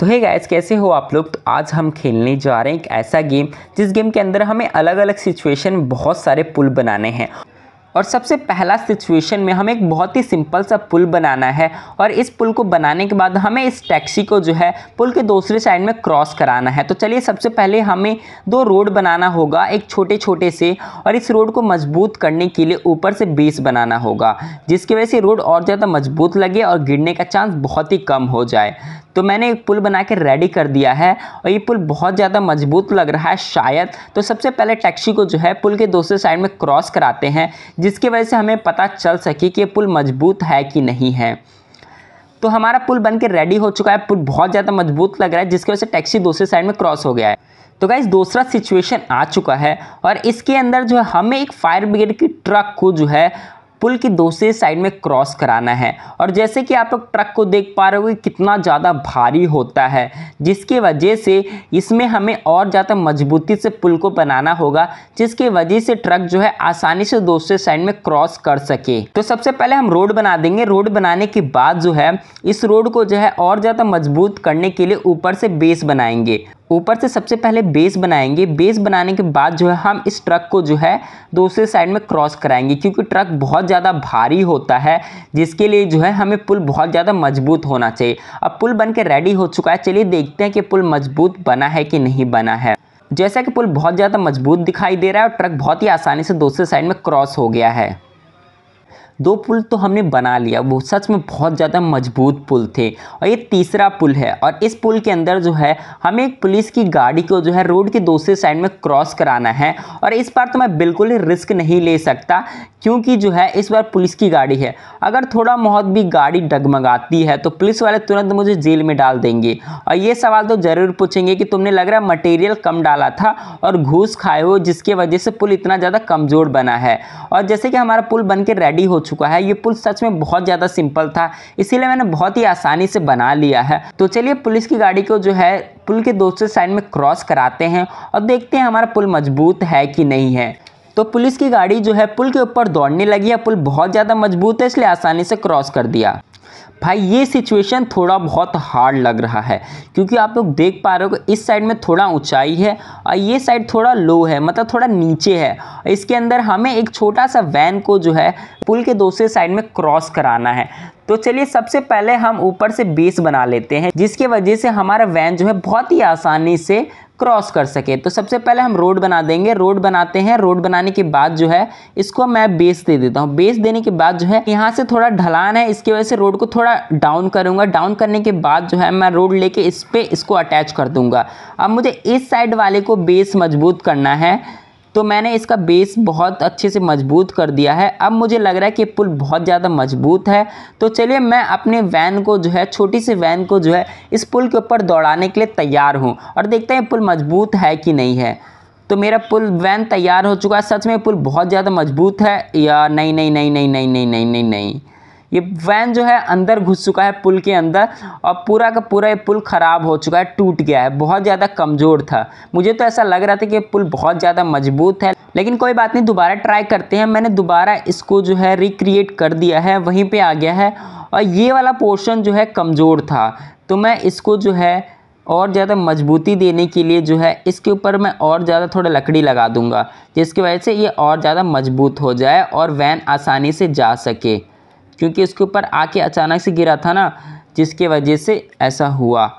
तो hey guys कैसे हो आप लोग तो आज हम खेलने जा रहे हैं एक ऐसा गेम जिस गेम के अंदर हमें अलग अलग सिचुएशन बहुत सारे पुल बनाने हैं और सबसे पहला सिचुएशन में हमें एक बहुत ही सिंपल सा पुल बनाना है और इस पुल को बनाने के बाद हमें इस टैक्सी को जो है पुल के दूसरे साइड में क्रॉस कराना है तो चलिए सबसे पहले हमें दो रोड बनाना होगा एक छोटे छोटे से और इस रोड को मजबूत करने के लिए ऊपर से बेस बनाना होगा जिसकी वजह से रोड और ज़्यादा मजबूत लगे और गिरने का चांस बहुत ही कम हो जाए तो मैंने एक पुल बना के रेडी कर दिया है और ये पुल बहुत ज़्यादा मजबूत लग रहा है शायद तो सबसे पहले टैक्सी को जो है पुल के दूसरे साइड में क्रॉस कराते हैं जिस जिसकी वजह से हमें पता चल सके कि पुल मजबूत है कि नहीं है तो हमारा पुल बन रेडी हो चुका है पुल बहुत ज़्यादा मजबूत लग रहा है जिसकी वजह से टैक्सी दूसरे साइड में क्रॉस हो गया है तो गाइज दूसरा सिचुएशन आ चुका है और इसके अंदर जो है हमें एक फायर ब्रिगेड की ट्रक को जो है पुल की दूसरी साइड में क्रॉस कराना है और जैसे कि आप लोग ट्रक को देख पा रहे हो कितना ज़्यादा भारी होता है जिसकी वजह से इसमें हमें और ज़्यादा मजबूती से पुल को बनाना होगा जिसकी वजह से ट्रक जो है आसानी से दूसरे साइड में क्रॉस कर सके तो सबसे पहले हम रोड बना देंगे रोड बनाने के बाद जो है इस रोड को जो है और ज़्यादा मजबूत करने के लिए ऊपर से बेस बनाएंगे ऊपर से सबसे पहले बेस बनाएंगे बेस बनाने के बाद जो है हम इस ट्रक को जो है दूसरे साइड में क्रॉस कराएंगे क्योंकि ट्रक बहुत ज़्यादा भारी होता है जिसके लिए जो है हमें पुल बहुत ज़्यादा मजबूत होना चाहिए अब पुल बन के रेडी हो चुका है चलिए देखते हैं कि पुल मजबूत बना है कि नहीं बना है जैसा कि पुल बहुत ज़्यादा मजबूत दिखाई दे रहा है और ट्रक बहुत ही आसानी से दूसरे साइड में क्रॉस हो गया है दो पुल तो हमने बना लिया वो सच में बहुत ज़्यादा मजबूत पुल थे और ये तीसरा पुल है और इस पुल के अंदर जो है हमें एक पुलिस की गाड़ी को जो है रोड के दूसरे साइड में क्रॉस कराना है और इस बार तो मैं बिल्कुल ही रिस्क नहीं ले सकता क्योंकि जो है इस बार पुलिस की गाड़ी है अगर थोड़ा बहुत भी गाड़ी डगमगाती है तो पुलिस वाले तुरंत मुझे जेल में डाल देंगे और ये सवाल तो ज़रूर पूछेंगे कि तुमने लग रहा है मटेरियल कम डाला था और घूस खाए हो जिसके वजह से पुल इतना ज़्यादा कमज़ोर बना है और जैसे कि हमारा पुल बन के रेडी हो चुका है ये पुल सच में बहुत ज़्यादा सिंपल था इसीलिए मैंने बहुत ही आसानी से बना लिया है तो चलिए पुलिस की गाड़ी को जो है पुल के दूसरे साइड में क्रॉस कराते हैं और देखते हैं हमारा पुल मजबूत है कि नहीं है तो पुलिस की गाड़ी जो है पुल के ऊपर दौड़ने लगी है पुल बहुत ज़्यादा मजबूत है इसलिए आसानी से क्रॉस कर दिया भाई ये सिचुएशन थोड़ा बहुत हार्ड लग रहा है क्योंकि आप लोग देख पा रहे हो इस साइड में थोड़ा ऊंचाई है और ये साइड थोड़ा लो है मतलब थोड़ा नीचे है इसके अंदर हमें एक छोटा सा वैन को जो है पुल के दूसरे साइड में क्रॉस कराना है तो चलिए सबसे पहले हम ऊपर से बेस बना लेते हैं जिसकी वजह से हमारा वैन जो है बहुत ही आसानी से क्रॉस कर सके तो सबसे पहले हम रोड बना देंगे रोड बनाते हैं रोड बनाने के बाद जो है इसको मैं बेस दे देता हूँ बेस देने के बाद जो है यहाँ से थोड़ा ढलान है इसकी वजह से रोड को थोड़ा डाउन करूँगा डाउन करने के बाद जो है मैं रोड लेके इस पर इसको अटैच कर दूँगा अब मुझे इस साइड वाले को बेस मजबूत करना है तो मैंने इसका बेस बहुत अच्छे से मजबूत कर दिया है अब मुझे लग रहा है कि पुल बहुत ज़्यादा मजबूत है तो चलिए मैं अपने वैन को जो है छोटी सी वैन को जो है इस पुल के ऊपर दौड़ाने के लिए तैयार हूँ और देखते हैं पुल मजबूत है कि नहीं है तो मेरा पुल वैन तैयार हो चुका है सच में पुल बहुत ज़्यादा मजबूत है या नहीं नहीं नहीं नहीं नहीं नहीं नहीं नहीं नहीं ये वैन जो है अंदर घुस चुका है पुल के अंदर और पूरा का पूरा ये पुल ख़राब हो चुका है टूट गया है बहुत ज़्यादा कमज़ोर था मुझे तो ऐसा लग रहा था कि ये पुल बहुत ज़्यादा मजबूत है लेकिन कोई बात नहीं दोबारा ट्राई करते हैं मैंने दोबारा इसको जो है रिक्रिएट कर दिया है वहीं पर आ गया है और ये वाला पोर्शन जो है कमज़ोर था तो मैं इसको जो है और ज़्यादा मजबूती देने के लिए जो है इसके ऊपर मैं और ज़्यादा थोड़ा लकड़ी लगा दूंगा जिसकी वजह से ये और ज़्यादा मजबूत हो जाए और वैन आसानी से जा सके क्योंकि इसके ऊपर आके अचानक से गिरा था ना जिसके वजह से ऐसा हुआ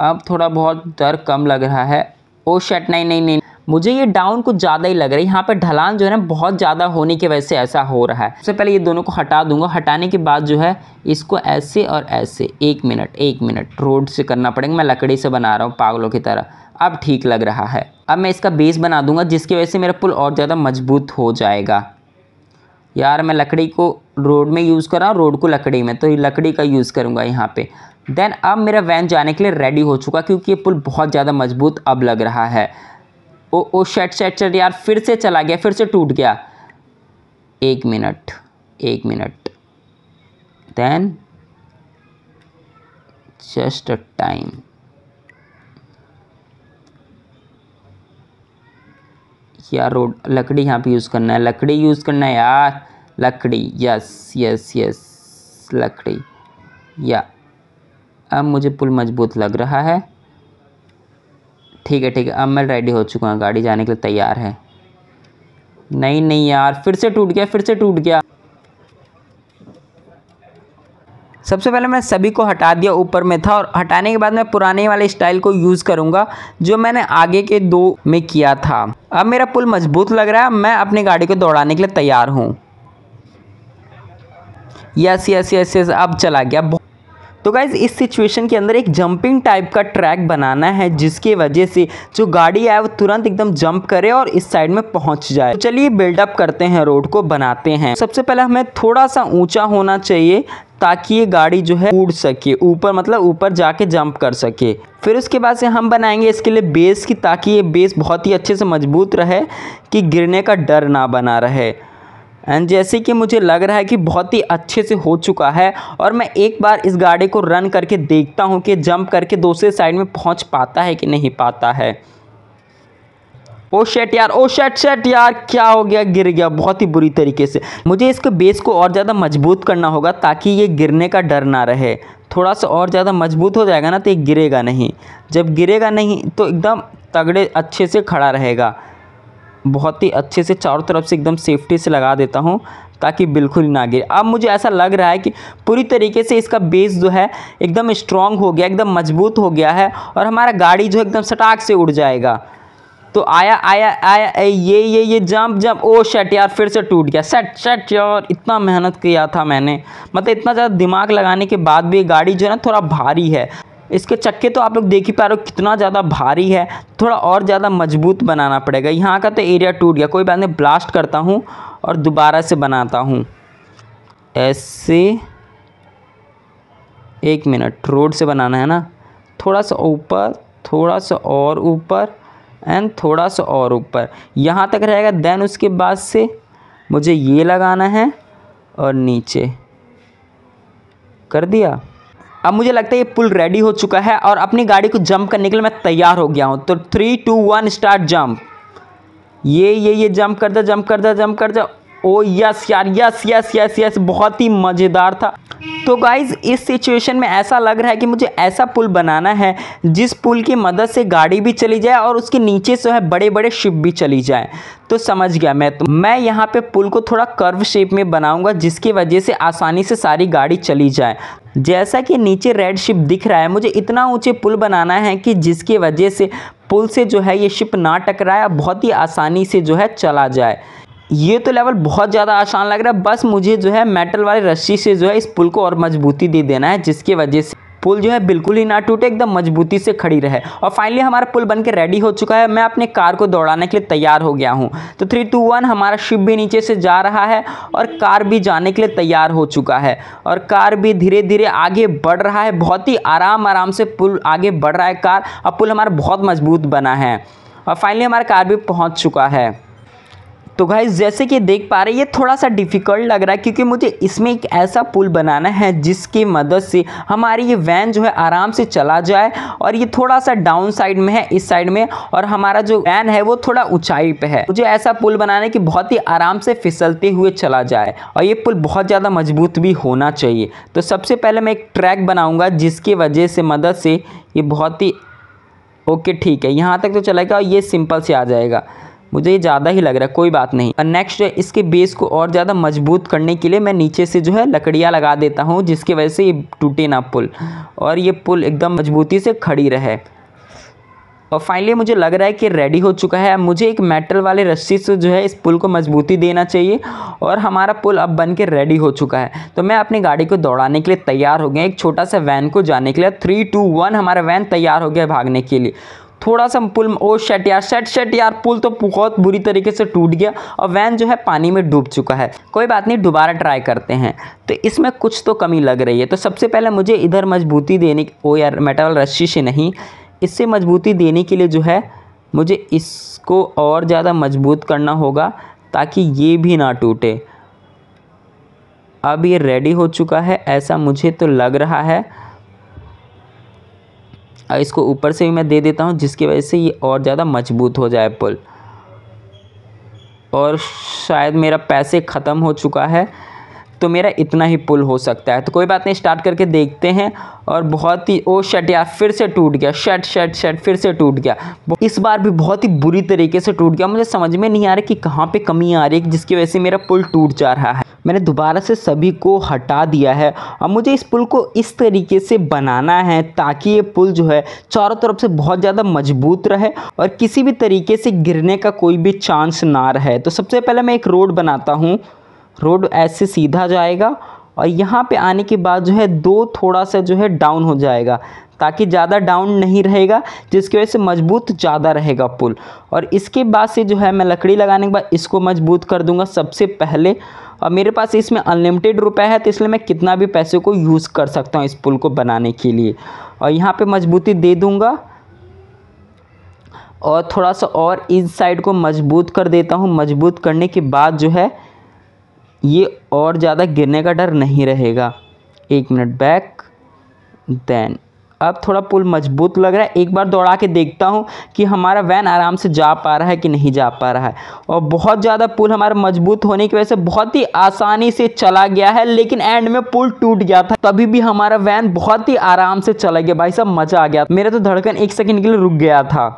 अब थोड़ा बहुत डर कम लग रहा है ओ शट नहीं नहीं नहीं मुझे ये डाउन कुछ ज़्यादा ही लग रहा है यहाँ पर ढलान जो है ना बहुत ज़्यादा होने की वजह से ऐसा हो रहा है सबसे पहले ये दोनों को हटा दूंगा हटाने के बाद जो है इसको ऐसे और ऐसे एक मिनट एक मिनट रोड से करना पड़ेगा मैं लकड़ी से बना रहा हूँ पागलों की तरह अब ठीक लग रहा है अब मैं इसका बेस बना दूंगा जिसकी वजह से मेरा पुल और ज़्यादा मजबूत हो जाएगा यार मैं लकड़ी को रोड में यूज़ कर रहा हूँ रोड को लकड़ी में तो लकड़ी का यूज़ करूँगा यहाँ पे देन अब मेरा वैन जाने के लिए रेडी हो चुका क्योंकि ये पुल बहुत ज़्यादा मजबूत अब लग रहा है ओ ओ शेट शेट शेट यार फिर से चला गया फिर से टूट गया एक मिनट एक minute then just a time क्या रोड लकड़ी यहाँ पे यूज़ करना है लकड़ी यूज़ करना है यार लकड़ी यस यस यस लकड़ी या अब मुझे पुल मजबूत लग रहा है ठीक है ठीक है अब मैं रेडी हो चुका हूँ गाड़ी जाने के लिए तैयार है नहीं नहीं यार फिर से टूट गया फिर से टूट गया सबसे पहले मैं सभी को हटा दिया ऊपर में था और हटाने के बाद मैं पुराने वाले स्टाइल को यूज़ करूँगा जो मैंने आगे के दो में किया था अब मेरा पुल मजबूत लग रहा है मैं अपनी गाड़ी को दौड़ाने के लिए तैयार हूँ यस यस यस यस अब चला गया तो गाइज़ इस सिचुएशन के अंदर एक जंपिंग टाइप का ट्रैक बनाना है जिसकी वजह से जो गाड़ी आए वो तुरंत एकदम जंप करे और इस साइड में पहुंच जाए तो चलिए बिल्डअप करते हैं रोड को बनाते हैं सबसे पहले हमें थोड़ा सा ऊंचा होना चाहिए ताकि ये गाड़ी जो है उड़ सके ऊपर मतलब ऊपर जाके जंप कर सके फिर उसके बाद से हम बनाएंगे इसके लिए बेस की ताकि ये बेस बहुत ही अच्छे से मजबूत रहे कि गिरने का डर ना बना रहे एंड जैसे कि मुझे लग रहा है कि बहुत ही अच्छे से हो चुका है और मैं एक बार इस गाड़ी को रन करके देखता हूँ कि जंप करके दूसरे साइड में पहुँच पाता है कि नहीं पाता है ओ शेट यार ओ शेट शेट यार क्या हो गया गिर गया बहुत ही बुरी तरीके से मुझे इसके बेस को और ज़्यादा मजबूत करना होगा ताकि ये गिरने का डर ना रहे थोड़ा सा और ज़्यादा मजबूत हो जाएगा ना तो ये गिरेगा नहीं जब गिरेगा नहीं तो एकदम तगड़े अच्छे से खड़ा रहेगा बहुत ही अच्छे से चारों तरफ से एकदम सेफ्टी से लगा देता हूँ ताकि बिल्कुल ना गिरे अब मुझे ऐसा लग रहा है कि पूरी तरीके से इसका बेस जो है एकदम स्ट्रॉन्ग हो गया एकदम मजबूत हो गया है और हमारा गाड़ी जो एकदम सटाक से उड़ जाएगा तो आया आया आया ए, ये ये ये जंप जंप ओ शट यार फिर से टूट गया सेट सेट यार इतना मेहनत किया था मैंने मतलब इतना ज़्यादा दिमाग लगाने के बाद भी गाड़ी जो है ना थोड़ा भारी है इसके चक्के तो आप लोग देख ही पा रहे हो कितना ज़्यादा भारी है थोड़ा और ज़्यादा मजबूत बनाना पड़ेगा यहाँ का तो एरिया टूट गया कोई बात नहीं ब्लास्ट करता हूँ और दोबारा से बनाता हूँ ऐसे एक मिनट रोड से बनाना है ना थोड़ा सा ऊपर थोड़ा सा और ऊपर एंड थोड़ा सा और ऊपर यहाँ तक रहेगा देन उसके बाद से मुझे ये लगाना है और नीचे कर दिया अब मुझे लगता है ये पुल रेडी हो चुका है और अपनी गाड़ी को जंप करने के लिए मैं तैयार हो गया हूँ तो three two one start jump ये ये ये जंप कर दे जंप कर दे जंप कर दे ओ यस यार यस यस यस यस बहुत ही मज़ेदार था तो गाइज़ इस सिचुएशन में ऐसा लग रहा है कि मुझे ऐसा पुल बनाना है जिस पुल की मदद से गाड़ी भी चली जाए और उसके नीचे से है बड़े बड़े शिप भी चली जाए तो समझ गया मैं तो मैं यहाँ पे पुल को थोड़ा कर्व शेप में बनाऊंगा जिसकी वजह से आसानी से सारी गाड़ी चली जाए जैसा कि नीचे रेड शिप दिख रहा है मुझे इतना ऊँचे पुल बनाना है कि जिसकी वजह से पुल से जो है ये शिप ना टकराए बहुत ही आसानी से जो है चला जाए ये तो लेवल बहुत ज़्यादा आसान लग रहा है बस मुझे जो है मेटल वाली रस्सी से जो है इस पुल को और मजबूती दे देना है जिसकी वजह से पुल जो है बिल्कुल ही ना टूटे एकदम मजबूती से खड़ी रहे और फाइनली हमारा पुल बन के रेडी हो चुका है मैं अपने कार को दौड़ाने के लिए तैयार हो गया हूँ तो थ्री टू वन हमारा शिप भी नीचे से जा रहा है और कार भी जाने के लिए तैयार हो चुका है और कार भी धीरे धीरे आगे बढ़ रहा है बहुत ही आराम आराम से पुल आगे बढ़ रहा है कार और पुल हमारा बहुत मजबूत बना है और फाइनली हमारा कार भी पहुँच चुका है तो भाई जैसे कि देख पा रहे ये थोड़ा सा डिफ़िकल्ट लग रहा है क्योंकि मुझे इसमें एक ऐसा पुल बनाना है जिसकी मदद से हमारी ये वैन जो है आराम से चला जाए और ये थोड़ा सा डाउन साइड में है इस साइड में और हमारा जो वैन है वो थोड़ा ऊंचाई पे है मुझे ऐसा पुल बनाना है कि बहुत ही आराम से फिसलते हुए चला जाए और ये पुल बहुत ज़्यादा मजबूत भी होना चाहिए तो सबसे पहले मैं एक ट्रैक बनाऊँगा जिसकी वजह से मदद से ये बहुत ही ओके ठीक है यहाँ तक तो चलेगा और ये सिंपल से आ जाएगा मुझे ये ज़्यादा ही लग रहा है कोई बात नहीं और नेक्स्ट जो है इसके बेस को और ज़्यादा मजबूत करने के लिए मैं नीचे से जो है लकड़ियाँ लगा देता हूँ जिसकी वजह से ये टूटे ना पुल और ये पुल एकदम मजबूती से खड़ी रहे और फाइनली मुझे लग रहा है कि रेडी हो चुका है मुझे एक मेटल वाले रस्सी से जो है इस पुल को मजबूती देना चाहिए और हमारा पुल अब बन के रेडी हो चुका है तो मैं अपनी गाड़ी को दौड़ाने के लिए तैयार हो गया एक छोटा सा वैन को जाने के लिए थ्री टू वन हमारा वैन तैयार हो गया भागने के लिए थोड़ा सा पुल ओ शेट यार शेट शेट यार पुल तो बहुत बुरी तरीके से टूट गया और वैन जो है पानी में डूब चुका है कोई बात नहीं दोबारा ट्राई करते हैं तो इसमें कुछ तो कमी लग रही है तो सबसे पहले मुझे इधर मजबूती देने ओ यार मेटावल रस्सी से नहीं इससे मजबूती देने के लिए जो है मुझे इसको और ज़्यादा मजबूत करना होगा ताकि ये भी ना टूटे अब ये रेडी हो चुका है ऐसा मुझे तो लग रहा है इसको ऊपर से भी मैं दे देता हूँ जिसकी वजह से ये और ज़्यादा मजबूत हो जाए पुल और शायद मेरा पैसे ख़त्म हो चुका है तो मेरा इतना ही पुल हो सकता है तो कोई बात नहीं स्टार्ट करके देखते हैं और बहुत ही ओ शट यार फिर से टूट गया शट शट शट फिर से टूट गया इस बार भी बहुत ही बुरी तरीके से टूट गया मुझे समझ में नहीं आ रहा कि कहाँ पे कमी आ रही है जिसकी वजह से मेरा पुल टूट जा रहा है मैंने दोबारा से सभी को हटा दिया है और मुझे इस पुल को इस तरीके से बनाना है ताकि ये पुल जो है चारों तरफ से बहुत ज़्यादा मजबूत रहे और किसी भी तरीके से गिरने का कोई भी चांस ना रहे तो सबसे पहले मैं एक रोड बनाता हूँ रोड ऐसे सीधा जाएगा और यहाँ पे आने के बाद जो है दो थोड़ा सा जो है डाउन हो जाएगा ताकि ज़्यादा डाउन नहीं रहेगा जिसकी वजह से मजबूत ज़्यादा रहेगा पुल और इसके बाद से जो है मैं लकड़ी लगाने के बाद इसको मजबूत कर दूंगा सबसे पहले और मेरे पास इसमें अनलिमिटेड रुपए है तो इसलिए मैं कितना भी पैसे को यूज़ कर सकता हूँ इस पुल को बनाने के लिए और यहाँ पर मजबूती दे दूँगा और थोड़ा सा और इस साइड को मजबूत कर देता हूँ मजबूत करने के बाद जो है ये और ज़्यादा गिरने का डर नहीं रहेगा एक मिनट बैक देन अब थोड़ा पुल मजबूत लग रहा है एक बार दौड़ा के देखता हूँ कि हमारा वैन आराम से जा पा रहा है कि नहीं जा पा रहा है और बहुत ज़्यादा पुल हमारा मजबूत होने की वजह से बहुत ही आसानी से चला गया है लेकिन एंड में पुल टूट गया था तभी भी हमारा वैन बहुत ही आराम से चला गया भाई साहब मज़ा आ गया मेरा तो धड़कन एक सेकेंड के लिए रुक गया था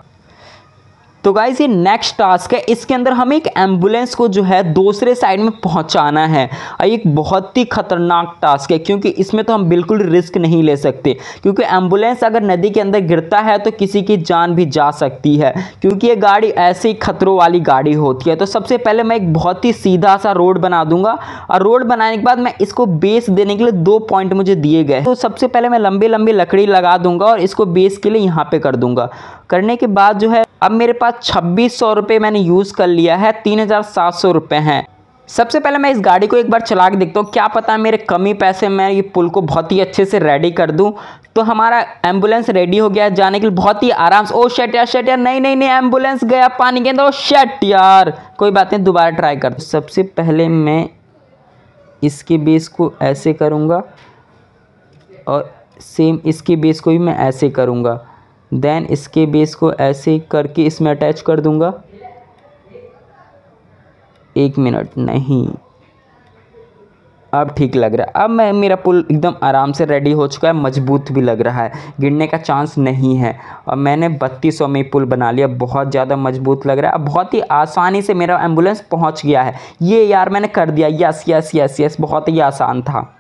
तो गाइज ये नेक्स्ट टास्क है इसके अंदर हमें एक एम्बुलेंस को जो है दूसरे साइड में पहुंचाना है और एक बहुत ही खतरनाक टास्क है क्योंकि इसमें तो हम बिल्कुल रिस्क नहीं ले सकते क्योंकि एम्बुलेंस अगर नदी के अंदर गिरता है तो किसी की जान भी जा सकती है क्योंकि ये गाड़ी ऐसे ही खतरों वाली गाड़ी होती है तो सबसे पहले मैं एक बहुत ही सीधा सा रोड बना दूंगा और रोड बनाने के बाद मैं इसको बेस देने के लिए दो पॉइंट मुझे दिए गए तो सबसे पहले मैं लंबी लंबी लकड़ी लगा दूंगा और इसको बेस के लिए यहाँ पे कर दूंगा करने के बाद जो है अब मेरे पास छब्बीस सौ रुपये मैंने यूज़ कर लिया है तीन हज़ार सात सौ रुपये हैं सबसे पहले मैं इस गाड़ी को एक बार चला के देखता हूँ क्या पता है मेरे कमी पैसे मैं ये पुल को बहुत ही अच्छे से रेडी कर दूँ तो हमारा एम्बुलेंस रेडी हो गया जाने के लिए बहुत ही आराम से ओ शेट यार शेट यार नहीं नहीं नहीं एम्बुलेंस गया पानी के अंदर ओ शेट यार कोई बात नहीं दोबारा ट्राई कर सबसे पहले मैं इसके बेस को ऐसे करूँगा और सेम इसके बेस को भी मैं ऐसे करूँगा देन इसके बेस को ऐसे करके इसमें अटैच कर दूंगा एक मिनट नहीं अब ठीक लग रहा है अब मैं मेरा पुल एकदम आराम से रेडी हो चुका है मजबूत भी लग रहा है गिरने का चांस नहीं है और मैंने बत्तीस सौ में पुल बना लिया बहुत ज़्यादा मजबूत लग रहा है अब बहुत ही आसानी से मेरा एम्बुलेंस पहुंच गया है ये यार मैंने कर दिया यस यस यस यस बहुत ही आसान था